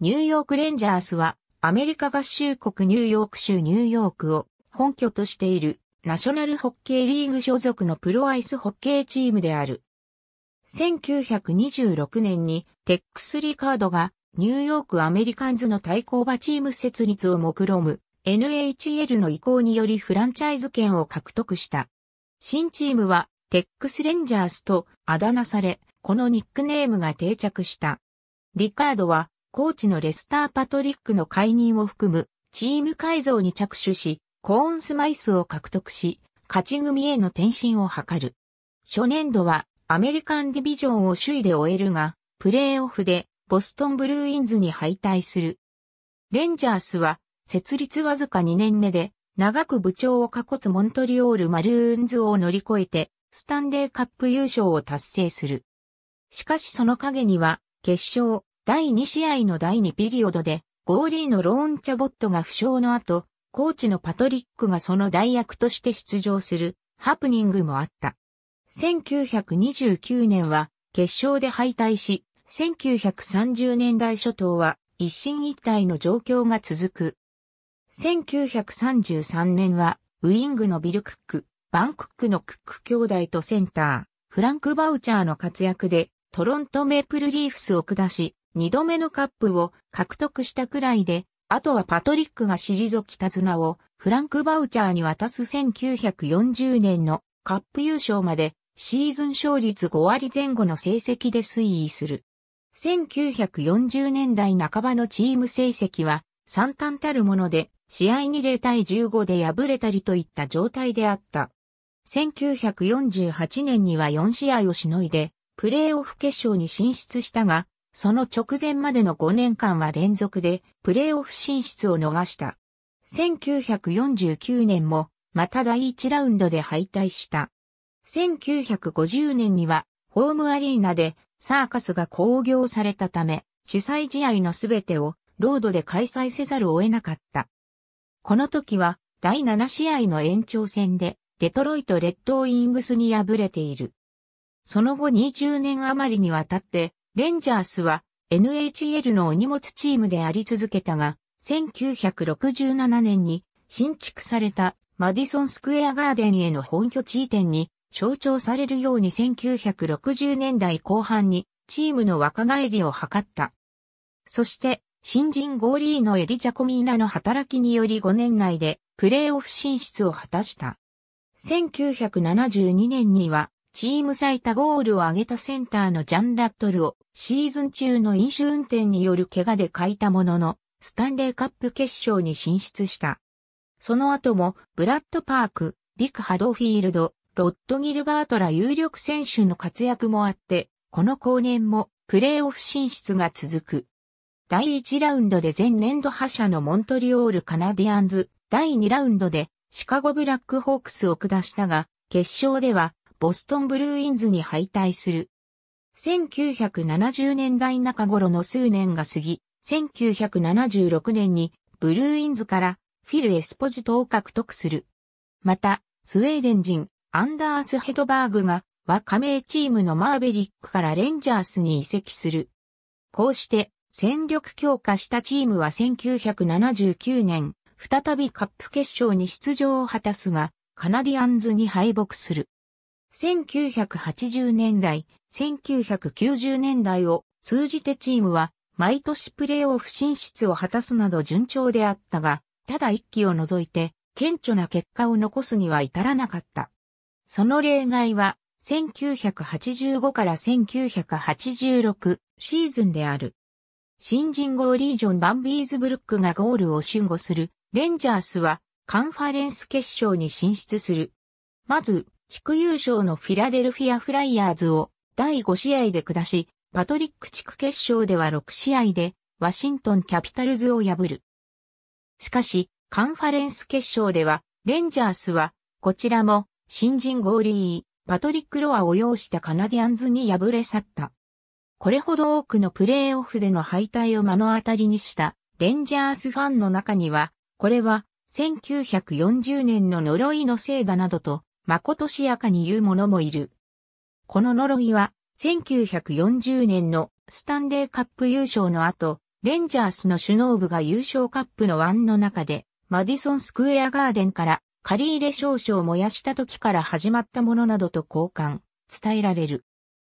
ニューヨークレンジャースはアメリカ合衆国ニューヨーク州ニューヨークを本拠としているナショナルホッケーリーグ所属のプロアイスホッケーチームである。1926年にテックスリカードがニューヨークアメリカンズの対抗馬チーム設立を目論む NHL の意向によりフランチャイズ権を獲得した。新チームはテックスレンジャースとあだ名され、このニックネームが定着した。リカードはコーチのレスター・パトリックの解任を含むチーム改造に着手し、コーンスマイスを獲得し、勝ち組への転身を図る。初年度はアメリカンディビジョンを首位で終えるが、プレーオフでボストンブルーインズに敗退する。レンジャースは設立わずか2年目で長く部長を囲つモントリオールマルーンズを乗り越えてスタンレーカップ優勝を達成する。しかしその陰には決勝、第2試合の第2ピリオドで、ゴーリーのローンチャボットが負傷の後、コーチのパトリックがその代役として出場するハプニングもあった。1929年は決勝で敗退し、1930年代初頭は一進一退の状況が続く。1933年はウィングのビル・クック、バン・クックのクック兄弟とセンター、フランク・バウチャーの活躍でトロントメープルリーフスを下し、2度目のカップを獲得したくらいで、あとはパトリックが退き手綱をフランク・バウチャーに渡す1940年のカップ優勝までシーズン勝率5割前後の成績で推移する。1940年代半ばのチーム成績は惨憺たるもので試合に0対15で敗れたりといった状態であった。1948年には4試合をしのいでプレーオフ決勝に進出したがその直前までの5年間は連続でプレーオフ進出を逃した。1949年もまた第1ラウンドで敗退した。1950年にはホームアリーナでサーカスが興行されたため、主催試合のすべてをロードで開催せざるを得なかった。この時は第7試合の延長戦でデトロイト・レッドウィングスに敗れている。その後20年余りにわたってレンジャースは NHL のお荷物チームであり続けたが、1967年に新築されたマディソンスクエアガーデンへの本拠地移転に象徴されるように1960年代後半にチームの若返りを図った。そして、新人ゴーリーのエディ・ジャコミーナの働きにより5年内でプレーオフ進出を果たした。1972年にはチーム最多ゴールを挙げたセンターのジャン・ラットルをシーズン中の飲酒運転による怪我で欠いたものの、スタンレーカップ決勝に進出した。その後も、ブラッド・パーク、ビク・ハドフィールド、ロッド・ギルバートら有力選手の活躍もあって、この後年もプレーオフ進出が続く。第1ラウンドで前年度覇者のモントリオール・カナディアンズ、第2ラウンドでシカゴ・ブラックホークスを下したが、決勝ではボストンブルーインズに敗退する。1970年代中頃の数年が過ぎ、1976年にブルーインズからフィル・エスポジトを獲得する。また、スウェーデン人アンダース・ヘドバーグが和加盟チームのマーベリックからレンジャースに移籍する。こうして戦力強化したチームは1979年、再びカップ決勝に出場を果たすが、カナディアンズに敗北する。1980年代、1990年代を通じてチームは毎年プレーオフ進出を果たすなど順調であったが、ただ一期を除いて顕著な結果を残すには至らなかった。その例外は1985から1986シーズンである。新人号リージョン・バンビーズブルックがゴールを守護するレンジャースはカンファレンス決勝に進出する。まず、地区優勝のフィラデルフィア・フライヤーズを第5試合で下し、パトリック地区決勝では6試合でワシントン・キャピタルズを破る。しかし、カンファレンス決勝では、レンジャースは、こちらも、新人ゴーリー、パトリック・ロアを擁したカナディアンズに敗れ去った。これほど多くのプレーオフでの敗退を目の当たりにしたレンジャースファンの中には、これは1940年の呪いのせいだなどとまことしやかに言う者もいる。この呪いは、1940年のスタンレーカップ優勝の後、レンジャースの首脳部が優勝カップの1の中で、マディソンスクエアガーデンから借り入れ少々燃やした時から始まったものなどと交換、伝えられる。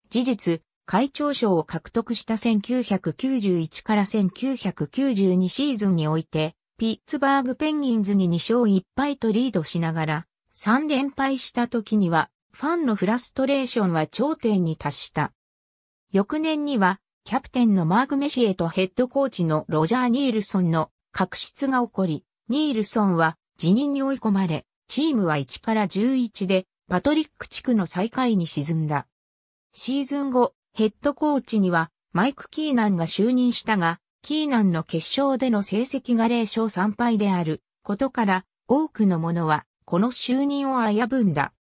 事実、会長賞を獲得した1991から1992シーズンにおいて、ピッツバーグペンギンズに2勝1敗とリードしながら、3連敗した時には、ファンのフラストレーションは頂点に達した。翌年には、キャプテンのマーグメシエとヘッドコーチのロジャー・ニールソンの確執が起こり、ニールソンは辞任に追い込まれ、チームは1から11でパトリック地区の最下位に沈んだ。シーズン後、ヘッドコーチにはマイク・キーナンが就任したが、キーナンの決勝での成績が0勝3敗であることから、多くの者はこの就任を危ぶんだ。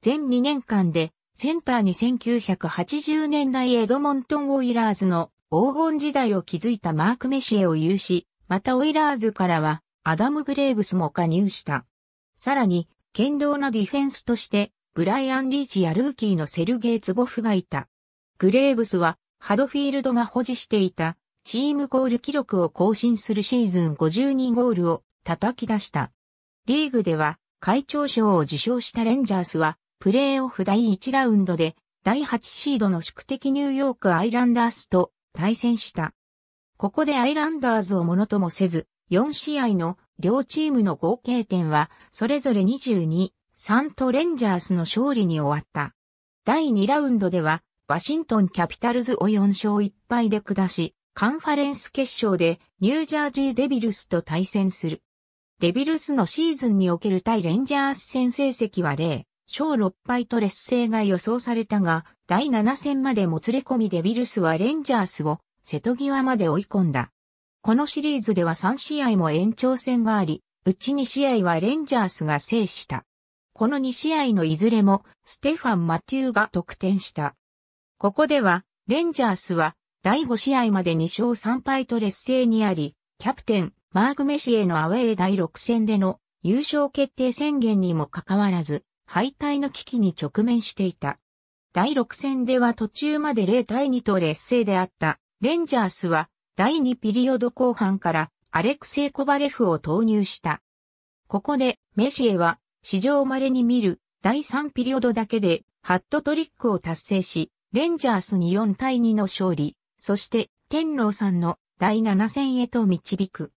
全2年間で、センターに1980年代エドモントン・オイラーズの黄金時代を築いたマーク・メシエを有し、またオイラーズからはアダム・グレーブスも加入した。さらに、堅牢なディフェンスとして、ブライアン・リーチやルーキーのセルゲイ・ツボフがいた。グレーブスは、ハドフィールドが保持していた、チームゴール記録を更新するシーズン52ゴールを叩き出した。リーグでは、会長賞を受賞したレンジャースは、プレーオフ第1ラウンドで、第8シードの宿敵ニューヨークアイランダースと対戦した。ここでアイランダーズをものともせず、4試合の両チームの合計点は、それぞれ22、3とレンジャースの勝利に終わった。第2ラウンドでは、ワシントンキャピタルズを4勝1敗で下し、カンファレンス決勝でニュージャージーデビルスと対戦する。デビルスのシーズンにおける対レンジャース戦成績は0、小6敗と劣勢が予想されたが、第7戦までもつれ込みデビルスはレンジャースを瀬戸際まで追い込んだ。このシリーズでは3試合も延長戦があり、うち2試合はレンジャースが制した。この2試合のいずれもステファン・マテューが得点した。ここでは、レンジャースは第5試合まで2勝3敗と劣勢にあり、キャプテン、マーグメシエのアウェー第6戦での優勝決定宣言にもかかわらず、敗退の危機に直面していた。第6戦では途中まで0対2と劣勢であったレンジャースは第2ピリオド後半からアレクセイ・コバレフを投入した。ここでメシエは史上稀に見る第3ピリオドだけでハットトリックを達成し、レンジャースに4対2の勝利、そして天皇さんの第7戦へと導く。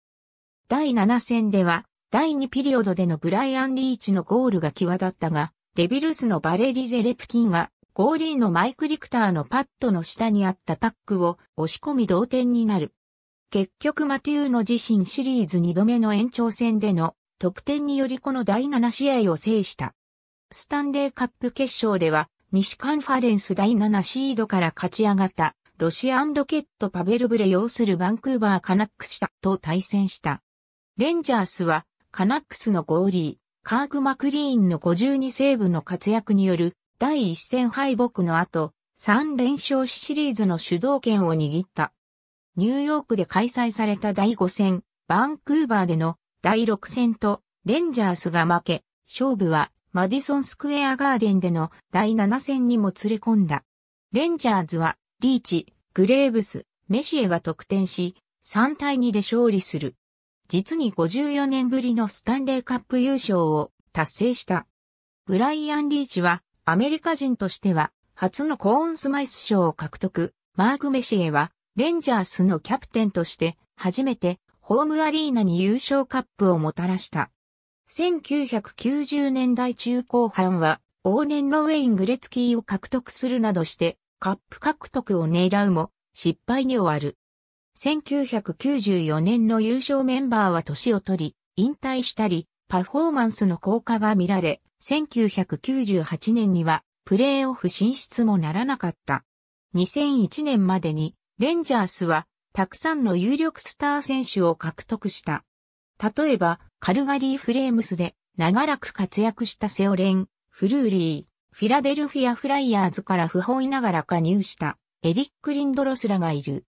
第7戦では、第2ピリオドでのブライアン・リーチのゴールが際立ったが、デビルスのバレリゼ・レプキンが、ゴーリーのマイク・リクターのパッドの下にあったパックを押し込み同点になる。結局マテューの自身シリーズ2度目の延長戦での得点によりこの第7試合を制した。スタンレーカップ決勝では、西カンファレンス第7シードから勝ち上がった、ロシアンドケット・パベルブレ擁するバンクーバー・カナックスタと対戦した。レンジャースは、カナックスのゴーリー、カーク・マクリーンの52セーブの活躍による第一戦敗北の後、3連勝シリーズの主導権を握った。ニューヨークで開催された第5戦、バンクーバーでの第6戦と、レンジャースが負け、勝負はマディソンスクエアガーデンでの第7戦にも連れ込んだ。レンジャーズは、リーチ、グレーブス、メシエが得点し、3対2で勝利する。実に54年ぶりのスタンレーカップ優勝を達成した。ブライアン・リーチは、アメリカ人としては、初のコーンスマイス賞を獲得。マーク・メシエは、レンジャースのキャプテンとして、初めて、ホームアリーナに優勝カップをもたらした。1990年代中後半は、往年のウェイン・グレツキーを獲得するなどして、カップ獲得を狙うも、失敗に終わる。1994年の優勝メンバーは年を取り、引退したり、パフォーマンスの効果が見られ、1998年にはプレーオフ進出もならなかった。2001年までにレンジャースはたくさんの有力スター選手を獲得した。例えば、カルガリーフレームスで長らく活躍したセオレン、フルーリー、フィラデルフィアフライヤーズから不本意ながら加入したエリック・リンドロスらがいる。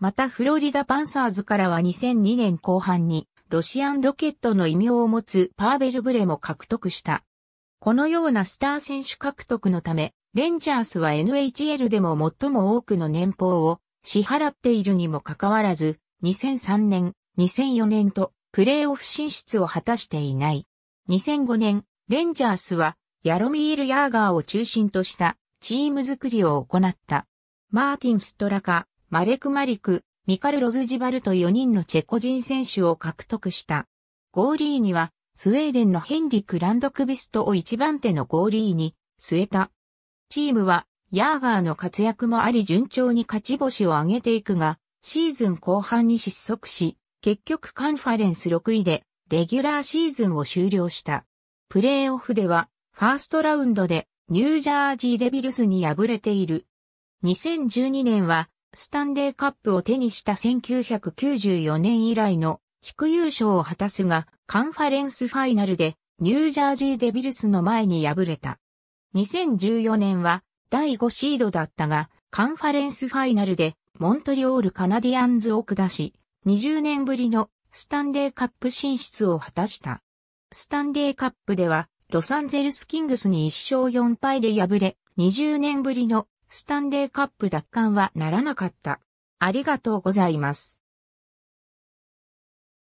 またフロリダパンサーズからは2002年後半にロシアンロケットの異名を持つパーベルブレも獲得した。このようなスター選手獲得のため、レンジャースは NHL でも最も多くの年俸を支払っているにもかかわらず、2003年、2004年とプレーオフ進出を果たしていない。2005年、レンジャースはヤロミール・ヤーガーを中心としたチーム作りを行った。マーティン・ストラカ、マレク・マリク、ミカル・ロズジバルと4人のチェコ人選手を獲得した。ゴーリーには、スウェーデンのヘンリック・ランドクビストを一番手のゴーリーに据えた。チームは、ヤーガーの活躍もあり順調に勝ち星を上げていくが、シーズン後半に失速し、結局カンファレンス6位で、レギュラーシーズンを終了した。プレーオフでは、ファーストラウンドで、ニュージャージーデビルスに敗れている。2012年は、スタンレーカップを手にした1994年以来の地区優勝を果たすが、カンファレンスファイナルでニュージャージーデビルスの前に敗れた。2014年は第5シードだったが、カンファレンスファイナルでモントリオールカナディアンズを下し、20年ぶりのスタンレーカップ進出を果たした。スタンレーカップでは、ロサンゼルスキングスに1勝4敗で敗れ、20年ぶりのスタンレーカップ奪還はならなかった。ありがとうございます。